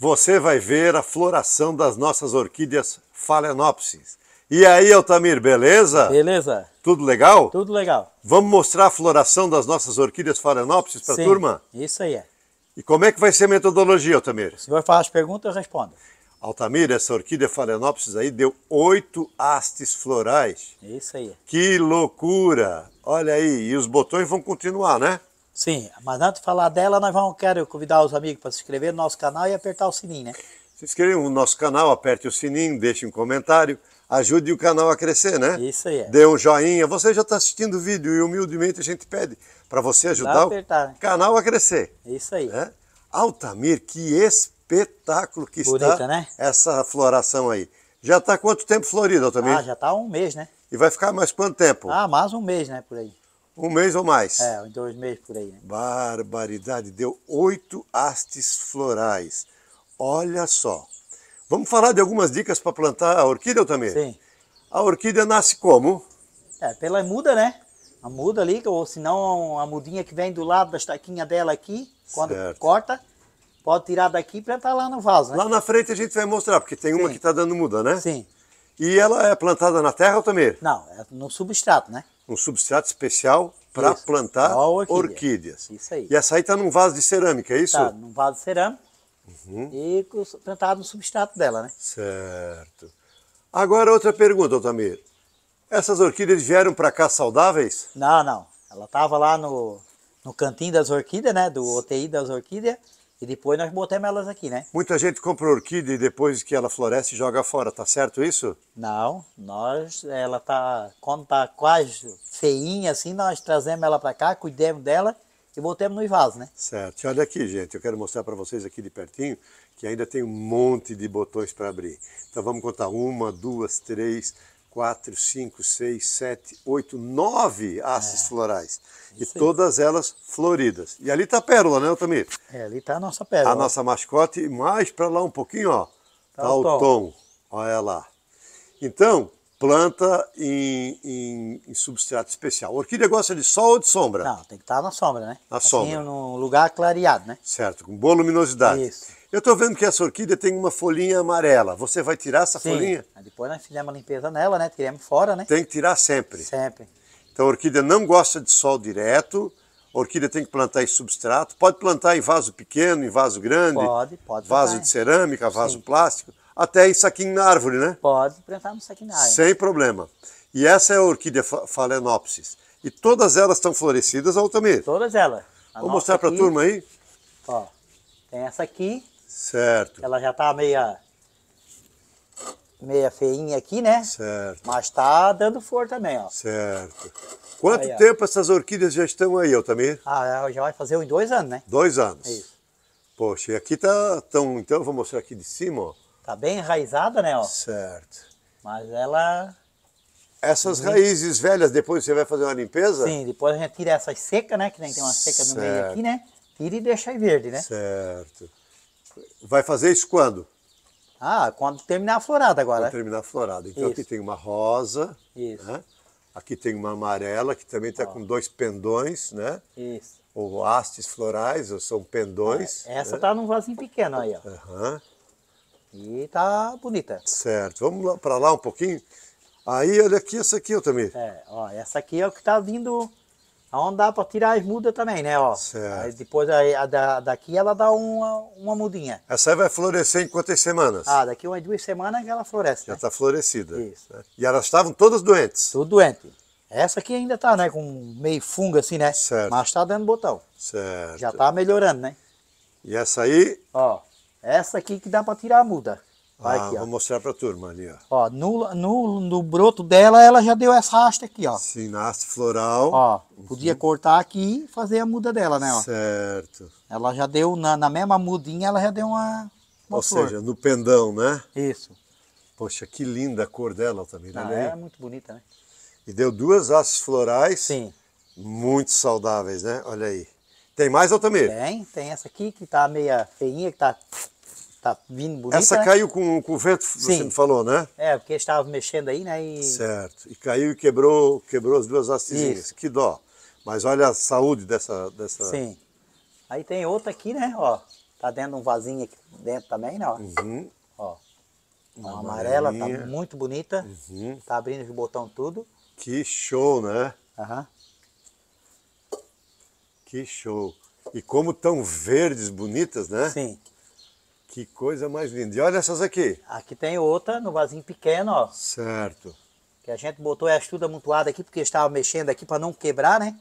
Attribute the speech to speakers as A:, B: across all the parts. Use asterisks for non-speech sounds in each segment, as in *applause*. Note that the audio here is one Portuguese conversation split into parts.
A: você vai ver a floração das nossas orquídeas Phalaenopsis. E aí, Altamir, beleza? Beleza. Tudo legal? Tudo legal. Vamos mostrar a floração das nossas orquídeas Phalaenopsis para a turma? isso aí é. E como é que vai ser a metodologia, Altamir? Você vai falar as perguntas, eu respondo. Altamir, essa orquídea Phalaenopsis aí deu oito hastes florais. Isso aí. Que loucura! Olha aí, e os botões vão continuar, né? Sim,
B: mas antes de falar dela, nós vamos quero convidar os amigos para se inscrever no nosso canal e apertar o sininho, né?
A: Se inscrevam no nosso canal, aperte o sininho, deixe um comentário, ajude o canal a crescer, né? Isso aí. É. Dê um joinha. Você já está assistindo o vídeo e humildemente a gente pede para você ajudar apertar, o né? canal a crescer. Isso aí. Né? Altamir, que espetáculo que Bonita, está né? essa floração aí. Já está quanto tempo florida, Altamir? Ah, já
B: está um mês, né? E vai ficar mais quanto tempo? Ah, mais um mês, né, por aí.
A: Um mês ou mais? É, dois meses por aí. Né? Barbaridade, deu oito hastes florais. Olha só. Vamos falar de algumas dicas para plantar a orquídea também? Sim. A orquídea nasce como?
B: É, pela muda, né? A muda ali, ou se não a mudinha que vem do lado da estaquinha dela aqui, quando certo. corta, pode tirar daqui e plantar lá no
A: vaso, né? Lá na frente a gente vai mostrar, porque tem Sim. uma que está dando muda, né? Sim. E ela é plantada na terra ou também? Não, é no substrato, né? um substrato especial para plantar orquídea. É. orquídeas. Isso aí. E essa aí está num vaso de cerâmica, é isso? Está num
B: vaso de cerâmica uhum. e plantado no substrato dela, né?
A: Certo. Agora
B: outra pergunta,
A: Otamir. Essas orquídeas vieram para cá saudáveis?
B: Não, não. Ela estava lá no, no cantinho das orquídeas, né? Do OTI das orquídeas e depois nós botamos elas aqui, né?
A: Muita gente compra orquídea e depois que ela floresce joga fora, tá certo isso? Não,
B: nós, ela tá, quando tá quase feinha assim, nós trazemos ela para cá, cuidamos dela e botamos nos vasos, né?
A: Certo. Olha aqui, gente, eu quero mostrar para vocês aqui de pertinho que ainda tem um monte de botões para abrir. Então vamos contar uma, duas, três, quatro, cinco, seis, sete, oito, nove hastes é. florais. e aí. todas elas floridas. E ali está a pérola, né, Otamir?
B: É, ali está a nossa pérola. A nossa
A: mascote, e mais para lá um pouquinho, ó.
B: Está tá, tá o, tom. tom.
A: Olha lá. Então, planta em, em, em, substrato especial. Orquídea gosta de sol ou de sombra? Não,
B: tem que estar tá na sombra, né? Na
A: tá assim, sombra. num lugar clareado, né? Certo, com boa luminosidade. Isso. Eu estou vendo que essa orquídea tem uma folhinha amarela. Você vai tirar essa Sim. folhinha?
B: Depois nós fizemos uma limpeza nela, né? Tiramos
A: fora, né? Tem que tirar sempre. Sempre. Então a orquídea não gosta de sol direto. A orquídea tem que plantar em substrato. Pode plantar em vaso pequeno, em vaso grande. Pode, pode. Vaso plantar. de cerâmica, vaso Sim. plástico. Até em saquinho na árvore, né? Pode
B: plantar no saquinho na árvore. Sem
A: problema. E essa é a orquídea Phalaenopsis. E todas elas estão florescidas,
B: também? Todas elas. A Vou mostrar para a turma aí. Ó, tem essa aqui, Certo. Ela já tá meia meia feinha aqui, né? Certo. Mas tá dando flor também, ó. Certo. Quanto aí, tempo ó. essas orquídeas já estão aí,
A: Altamir? Ah, é, já vai fazer uns dois anos, né? Dois anos. Isso. Poxa, e aqui tá tão...
B: Então vou mostrar aqui de cima, ó. Tá bem enraizada, né, ó. Certo. Mas ela... Essas uhum. raízes
A: velhas, depois você vai fazer uma limpeza? Sim,
B: depois a gente tira essas secas, né? Que nem tem uma seca certo. no meio aqui, né? Tira e deixa aí verde, né? Certo.
A: Vai fazer isso quando? Ah, quando terminar a florada agora. Quando terminar a florada. Então isso. aqui tem uma rosa. Isso. Né? Aqui tem uma amarela, que também está com dois pendões, né? Isso. Ou hastes florais, ou são pendões. É, essa né? Tá
B: num vasinho pequeno aí, ó.
A: Uhum. E está bonita. Certo. Vamos para lá um pouquinho? Aí, olha aqui, essa aqui, também.
B: É, ó, essa aqui é o que está vindo Onde então dá para tirar as mudas também, né? Ó. Certo. Aí depois a, a, daqui ela dá uma, uma mudinha. Essa aí vai florescer em quantas semanas? Ah, daqui umas duas semanas que ela floresce. Já está né? Tá florescida. Isso. E elas estavam todas doentes? Tudo doente. Essa aqui ainda está, né? Com meio fungo assim, né? Certo. Mas está dando botão. Certo. Já está melhorando, né? E essa aí? Ó, essa aqui que dá para tirar a muda. Ah, aqui, vou ó. mostrar para a turma ali, ó. ó no, no, no, broto dela, ela já deu essa haste aqui, ó. Sim, na haste floral. Ó, uhum. podia cortar aqui e fazer a muda dela, né, ó. Certo. Ela já deu, na, na mesma mudinha, ela já deu uma, uma Ou flor. seja,
A: no pendão, né? Isso. Poxa, que linda a cor dela, também né, Ah, é muito bonita, né? E deu duas hastes florais. Sim. Muito saudáveis, né? Olha aí. Tem mais, Altamir?
B: Tem, tem essa aqui que está meia feinha, que está tá vindo bonita. Essa né? caiu
A: com, com o vento, Sim. você me falou, né?
B: É, porque estava mexendo aí, né? E...
A: Certo. E caiu e quebrou, quebrou as duas hastezinhas. Isso. Que dó. Mas olha a saúde
B: dessa, dessa... Sim. Aí tem outra aqui, né? Ó, tá dentro um vasinho aqui dentro também, né? Ó. Uhum. Ó. Uma amarela, tá muito bonita. Uhum. Tá abrindo de botão tudo. Que show, né? Aham. Uhum.
A: Que show. E como tão verdes, bonitas, né? Sim. Que coisa mais linda. E olha essas aqui.
B: Aqui tem outra, no vasinho pequeno, ó.
A: Certo.
B: Que a gente botou é tudo amontoado aqui, porque estava mexendo aqui para não quebrar, né?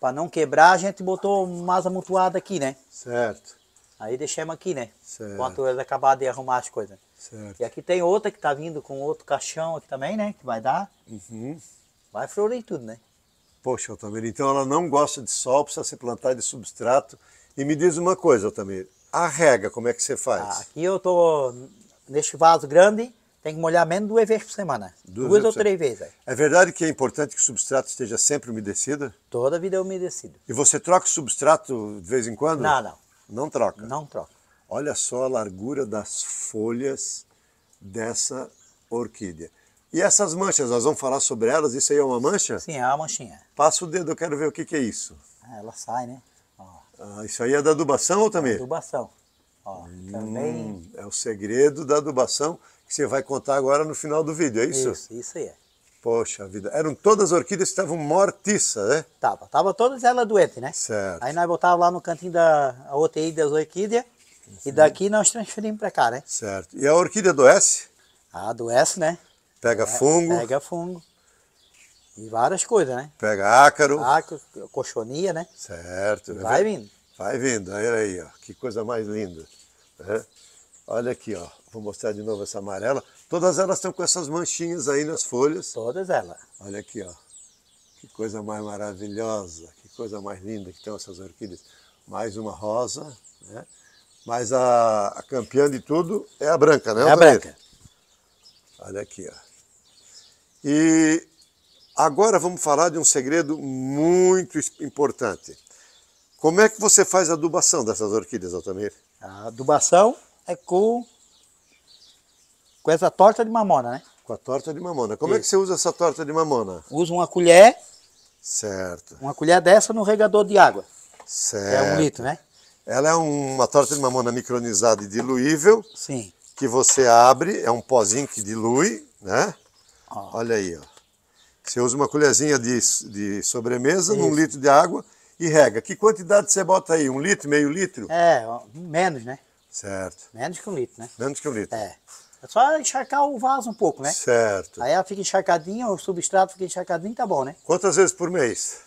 B: Para não quebrar, a gente botou mais amontoado aqui, né? Certo. Aí deixamos aqui, né? Certo. Enquanto eles acabaram de arrumar as coisas. Certo. E aqui tem outra que está vindo com outro caixão aqui também, né? Que vai dar. Uhum. Vai florir tudo, né?
A: Poxa, Altamira, então ela não gosta de sol, precisa ser plantada de substrato. E me diz uma coisa, Altamira. A rega, como é que você faz? Ah,
B: aqui eu estou neste vaso grande, tem que molhar menos duas vezes por semana. Duas, duas ou três vezes. É.
A: é verdade que é importante que o substrato esteja sempre umedecido? Toda vida é umedecido. E você troca o substrato de vez em quando? Não, não. Não troca? Não troca. Olha só a largura das folhas dessa orquídea. E essas manchas, nós vamos falar sobre elas? Isso aí é uma mancha? Sim,
B: é uma manchinha.
A: Passa o dedo, eu quero ver o que, que é isso.
B: Ah, ela sai, né?
A: Ah, isso aí é da adubação, ou é também? adubação. Ó, hum, também... É o segredo da adubação que você vai contar agora no final do vídeo, é isso? Isso,
B: isso aí é. Poxa vida, eram todas as orquídeas que estavam mortiças, né? Tava, tava todas elas doentes, né? Certo. Aí nós botávamos lá no cantinho da OTI das orquídeas uhum. e daqui nós transferimos para cá, né? Certo. E a orquídea adoece? Ah, adoece, né? Pega é, fungo. Pega fungo. E várias coisas, né? Pega ácaro. Ácaro, cochonia, né?
A: Certo. Vai vindo. Vai vindo, olha aí, ó. que coisa mais linda. Né? Olha aqui, ó. vou mostrar de novo essa amarela. Todas elas estão com essas manchinhas aí nas folhas. Todas elas. Olha aqui, ó. que coisa mais maravilhosa, que coisa mais linda que estão essas orquídeas. Mais uma rosa, né? mas a, a campeã de tudo é a branca, né? É a branca. Olha aqui, ó. E Agora vamos falar de um segredo muito importante. Como é que você faz a adubação dessas orquídeas, Altamir? A
B: adubação é com, com essa torta de mamona, né? Com a torta de mamona. Como Isso. é que
A: você usa essa torta de mamona? Usa
B: uma colher.
A: Certo.
B: Uma colher dessa no regador de água.
A: Certo. É um litro, né? Ela é uma torta de mamona micronizada e diluível. Sim. Que você abre, é um pozinho que dilui, né? Ó. Olha aí, ó. Você usa uma colherzinha de, de sobremesa Isso. num litro de água e rega. Que quantidade você bota aí? Um litro, meio litro?
B: É, menos, né? Certo. Menos que um litro, né? Menos que um litro. É. É só encharcar o vaso um pouco, né? Certo. Aí ela fica encharcadinha, o substrato fica encharcadinho, tá bom, né? Quantas vezes por mês?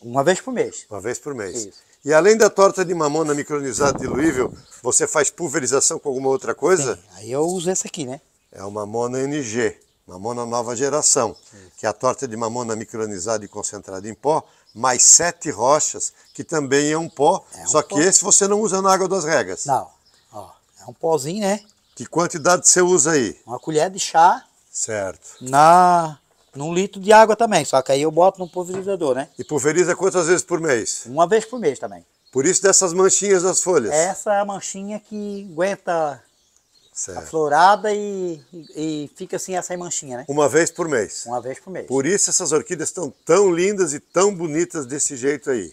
B: Uma
A: vez por mês. Uma vez por mês. Isso. E além da torta de mamona micronizada diluível, você faz pulverização com alguma outra coisa? Sim. Aí eu uso essa aqui, né? É uma mamona NG. Mamona Nova Geração, Isso. que é a torta de mamona micronizada e concentrada em pó, mais sete rochas, que também é um pó, é um só pó. que esse você não usa na água das regas. Não,
B: Ó, é um pozinho, né? Que quantidade você usa aí? Uma colher de chá. Certo. Na, num litro de água também, só que aí eu boto no pulverizador, né? E pulveriza quantas
A: vezes por mês? Uma vez por mês também. Por isso dessas manchinhas das folhas?
B: Essa é a manchinha que aguenta certo. aflorada e, e, fica assim essa manchinha, né?
A: Uma vez por mês. Uma
B: vez por mês. Por
A: isso essas orquídeas estão tão lindas e tão bonitas desse jeito aí.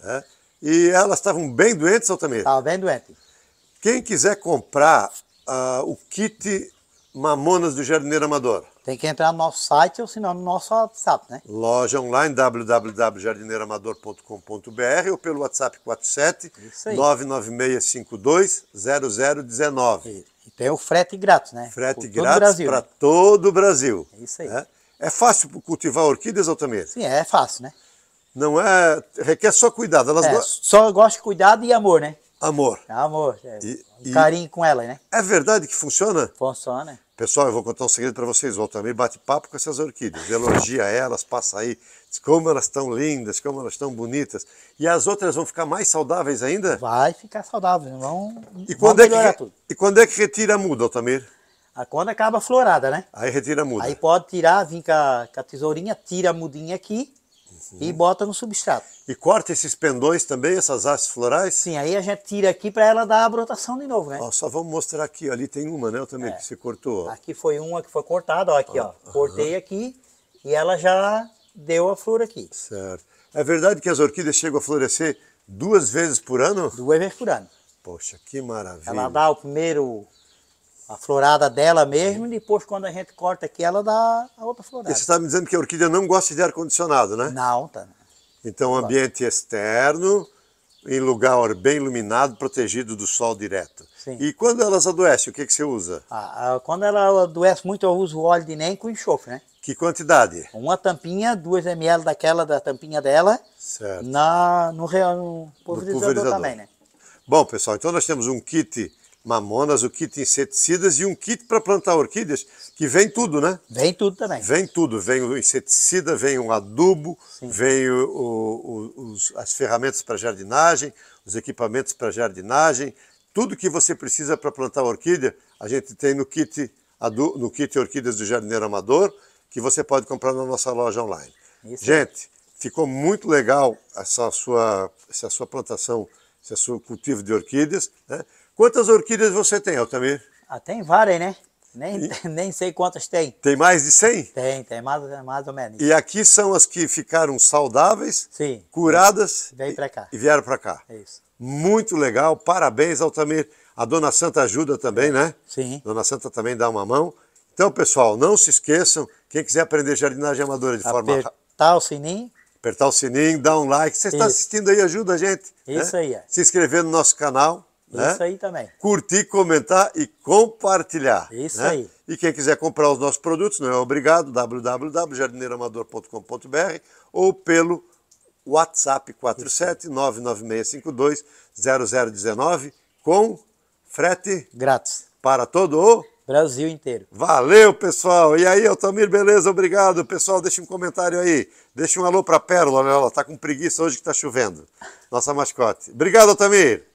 A: Né? E elas estavam bem doentes, Altamira? Estavam bem doentes. Quem quiser comprar uh, o kit Mamonas do Jardineiro Amador.
B: Tem que entrar no nosso site ou senão no nosso WhatsApp, né?
A: Loja online www.jardineiroamador.com.br ou pelo WhatsApp 47 996520019. Isso.
B: Tem o frete grátis, né? Frete
A: Por grátis para né? todo o Brasil. É isso aí. Né? É fácil cultivar orquídeas, Altamira?
B: Sim, é fácil, né?
A: Não é...
B: Requer só cuidado. Elas é, go... Só gosta de cuidado e amor, né? Amor. É amor. É, e, um e carinho com ela, né?
A: É verdade que funciona? Funciona. Pessoal, eu vou contar um segredo para vocês. O Altamir bate papo com essas orquídeas. Elogia elas, passa aí. Diz como elas estão lindas, como elas estão bonitas. E as outras vão ficar mais saudáveis ainda? Vai
B: ficar saudável, Vão, e quando vão é que,
A: tudo. E quando é que retira a muda, Altamir?
B: Ah, quando acaba a florada, né?
A: Aí retira a muda. Aí
B: pode tirar, vir com a, com a tesourinha, tira a mudinha aqui e bota no substrato. E corta esses pendões também, essas hastes florais? Sim, aí a gente tira aqui para ela dar a brotação de novo,
A: né? Ó, só vamos mostrar aqui, ali tem uma, né? também é. que você cortou. Ó. Aqui
B: foi uma que foi cortada, ó, aqui, ah, ó. Cortei aqui
A: e ela já deu a flor aqui. Certo. É verdade que as orquídeas chegam a florescer duas vezes por ano? Duas vezes por ano.
B: Poxa, que maravilha. Ela dá o primeiro a florada dela mesmo, e depois quando a gente corta aqui, ela dá a outra florada. E você
A: está me dizendo que a orquídea não gosta de ar-condicionado, né? Não, tá. Então, ambiente externo, em lugar bem iluminado, protegido do sol direto. Sim. E quando elas
B: adoecem, o que, que você usa? Ah, ah quando ela adoece muito, eu uso óleo de NEM com enxofre, né? Que quantidade? Uma tampinha, 2 ml daquela, da tampinha dela, certo. Na, no, no, no pulverizador, no pulverizador também, né?
A: Bom, pessoal, então nós temos um kit mamonas, o kit inseticidas e um kit para plantar orquídeas, que vem tudo, né? Vem tudo também. Vem tudo, vem o inseticida, vem o adubo, Sim. vem o, o, os, as ferramentas para jardinagem, os equipamentos para jardinagem, tudo que você precisa para plantar orquídea, a gente tem no kit, no kit Orquídeas do Jardineiro Amador, que você pode comprar na nossa loja online. Isso. Gente, ficou muito legal essa sua, essa sua plantação, esse seu cultivo de orquídeas, né? Quantas orquídeas você tem, Altamir?
B: Ah, tem várias, né? Nem, *laughs* nem sei quantas tem.
A: Tem mais de 100?
B: Tem, tem mais, mais ou menos. E
A: aqui são as que ficaram saudáveis, Sim. curadas Veio pra cá. e vieram para cá. É isso. Muito legal, parabéns, Altamir. A Dona Santa ajuda também, né? Sim. Dona Santa também dá uma mão. Então, pessoal, não se esqueçam, quem quiser aprender jardinagem amadora de Apertar forma...
B: Apertar o sininho.
A: Apertar o sininho, dar um like. Você está assistindo aí, ajuda a gente. Isso né? aí. É. Se inscrever no nosso canal. Né? Isso aí também. Curtir, comentar e compartilhar. Isso né? aí. E quem quiser comprar os nossos produtos, não é obrigado, www.jardineiroamador.com.br ou pelo WhatsApp 47996520019 com frete grátis para todo o
B: Brasil inteiro.
A: Valeu, pessoal. E aí, Altamir, beleza? Obrigado. Pessoal, deixa um comentário aí. Deixa um alô para a Pérola, né? Ela está com preguiça hoje que está chovendo. Nossa mascote. Obrigado, Altamir.